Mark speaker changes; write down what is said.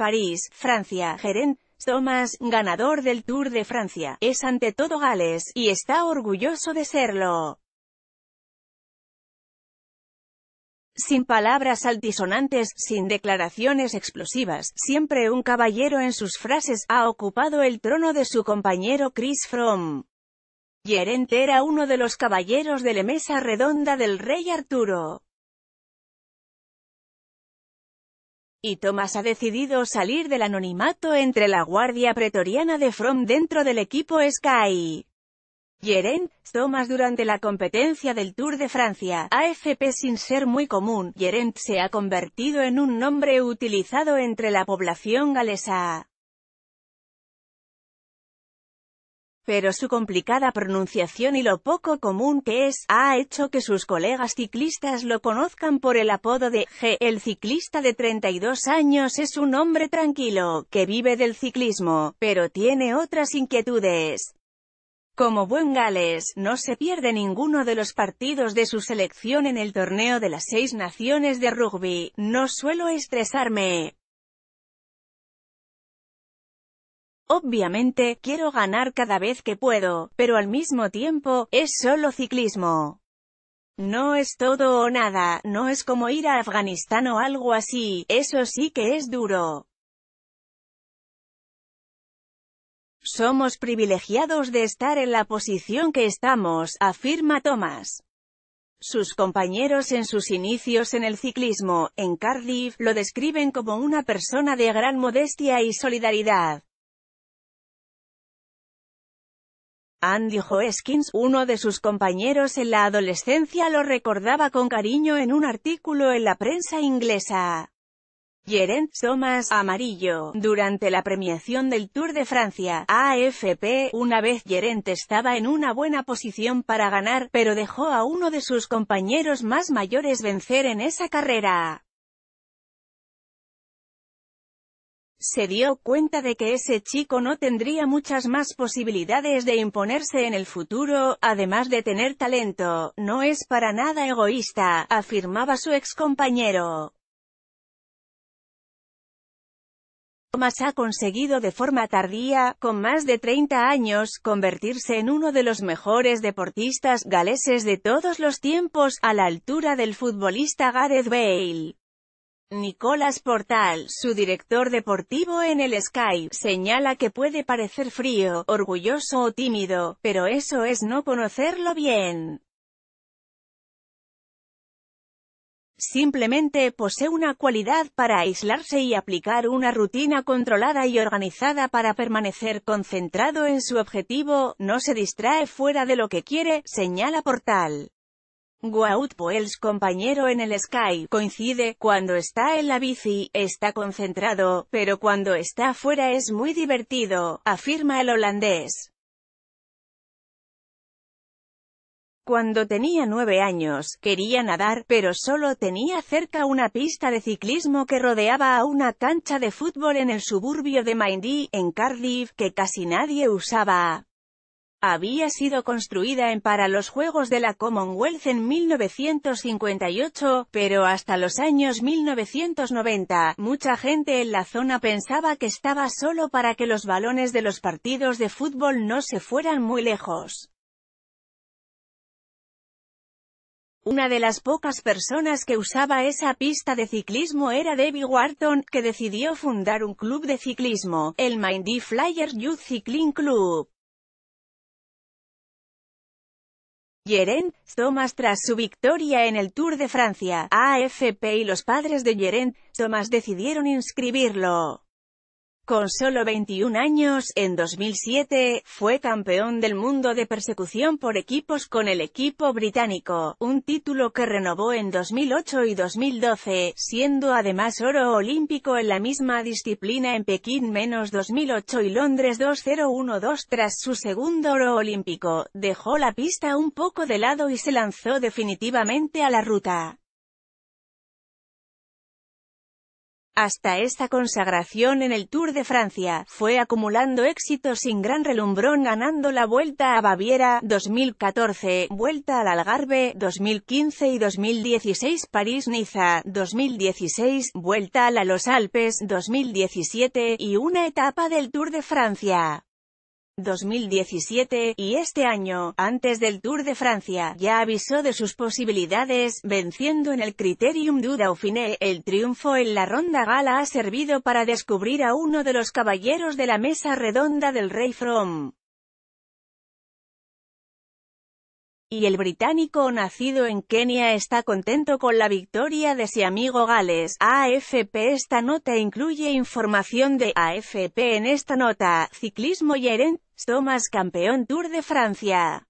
Speaker 1: París, Francia, gerente. Thomas, ganador del Tour de Francia, es ante todo Gales, y está orgulloso de serlo. Sin palabras altisonantes, sin declaraciones explosivas, siempre un caballero en sus frases, ha ocupado el trono de su compañero Chris Fromm. Gerent era uno de los caballeros de la mesa redonda del rey Arturo. Y Thomas ha decidido salir del anonimato entre la guardia pretoriana de From dentro del equipo Sky. Geraint Thomas durante la competencia del Tour de Francia, AFP sin ser muy común, Geraint se ha convertido en un nombre utilizado entre la población galesa. pero su complicada pronunciación y lo poco común que es, ha hecho que sus colegas ciclistas lo conozcan por el apodo de G. El ciclista de 32 años es un hombre tranquilo, que vive del ciclismo, pero tiene otras inquietudes. Como buen gales, no se pierde ninguno de los partidos de su selección en el torneo de las seis naciones de rugby, no suelo estresarme, Obviamente, quiero ganar cada vez que puedo, pero al mismo tiempo, es solo ciclismo. No es todo o nada, no es como ir a Afganistán o algo así, eso sí que es duro. Somos privilegiados de estar en la posición que estamos, afirma Thomas. Sus compañeros en sus inicios en el ciclismo, en Cardiff, lo describen como una persona de gran modestia y solidaridad. Andy Hoskins, uno de sus compañeros en la adolescencia lo recordaba con cariño en un artículo en la prensa inglesa. Geraint Thomas, amarillo, durante la premiación del Tour de Francia, AFP, una vez Geraint estaba en una buena posición para ganar, pero dejó a uno de sus compañeros más mayores vencer en esa carrera. se dio cuenta de que ese chico no tendría muchas más posibilidades de imponerse en el futuro, además de tener talento, no es para nada egoísta, afirmaba su excompañero. Thomas ha conseguido de forma tardía, con más de 30 años, convertirse en uno de los mejores deportistas galeses de todos los tiempos, a la altura del futbolista Gareth Bale. Nicolás Portal, su director deportivo en el Skype, señala que puede parecer frío, orgulloso o tímido, pero eso es no conocerlo bien. Simplemente posee una cualidad para aislarse y aplicar una rutina controlada y organizada para permanecer concentrado en su objetivo, no se distrae fuera de lo que quiere, señala Portal. Wout Poels compañero en el Sky, coincide, cuando está en la bici, está concentrado, pero cuando está fuera es muy divertido, afirma el holandés. Cuando tenía nueve años, quería nadar, pero solo tenía cerca una pista de ciclismo que rodeaba a una cancha de fútbol en el suburbio de Mindy, en Cardiff, que casi nadie usaba había sido construida en para los Juegos de la Commonwealth en 1958, pero hasta los años 1990, mucha gente en la zona pensaba que estaba solo para que los balones de los partidos de fútbol no se fueran muy lejos. Una de las pocas personas que usaba esa pista de ciclismo era Debbie Wharton, que decidió fundar un club de ciclismo, el Mindy Flyer Youth Cycling Club. Jerem Thomas tras su victoria en el Tour de Francia, AFP y los padres de Jerem Thomas decidieron inscribirlo con solo 21 años, en 2007, fue campeón del mundo de persecución por equipos con el equipo británico, un título que renovó en 2008 y 2012, siendo además oro olímpico en la misma disciplina en Pekín menos 2008 y Londres 2012. Tras su segundo oro olímpico, dejó la pista un poco de lado y se lanzó definitivamente a la ruta. Hasta esta consagración en el Tour de Francia, fue acumulando éxito sin gran relumbrón ganando la Vuelta a Baviera, 2014, Vuelta al Algarve, 2015 y 2016 París-Niza, 2016, Vuelta a la Los Alpes, 2017, y una etapa del Tour de Francia. 2017 y este año, antes del Tour de Francia, ya avisó de sus posibilidades, venciendo en el Criterium du Dauphiné. El triunfo en la ronda gala ha servido para descubrir a uno de los caballeros de la mesa redonda del Rey From. y el británico nacido en Kenia está contento con la victoria de su amigo Gales. AFP Esta nota incluye información de AFP en esta nota, ciclismo Yeren, Thomas campeón Tour de Francia.